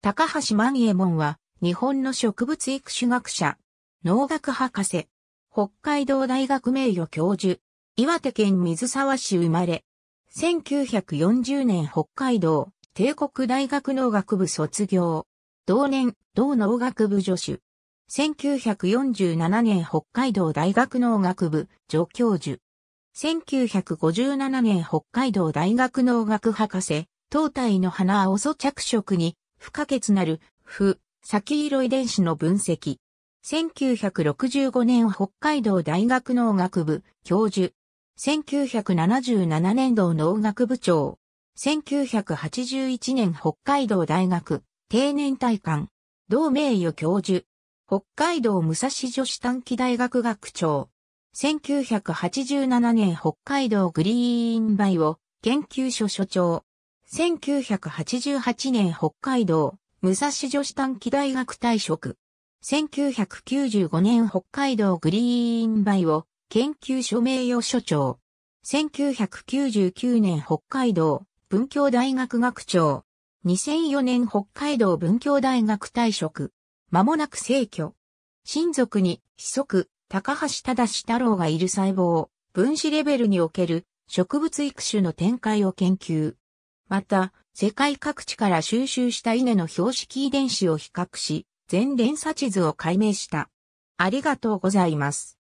高橋万右衛門は、日本の植物育種学者、農学博士、北海道大学名誉教授、岩手県水沢市生まれ、1940年北海道帝国大学農学部卒業、同年同農学部助手、1947年北海道大学農学部助教授、1957年北海道大学農学博士、東大の花青素着色に不可欠なる、不、先色遺伝子の分析。1965年北海道大学農学部教授。1977年度農学部長。1981年北海道大学定年退官。同名誉教授。北海道武蔵女子短期大学学長。1987年北海道グリーンバイオ研究所所長。1988年北海道、武蔵女子短期大学退職。1995年北海道グリーンバイを研究所名誉所長。1999年北海道文教大学学長。2004年北海道文教大学退職。間もなく逝去。親族に、子息、高橋忠太郎がいる細胞、分子レベルにおける植物育種の展開を研究。また、世界各地から収集した稲の標識遺伝子を比較し、全連鎖地図を解明した。ありがとうございます。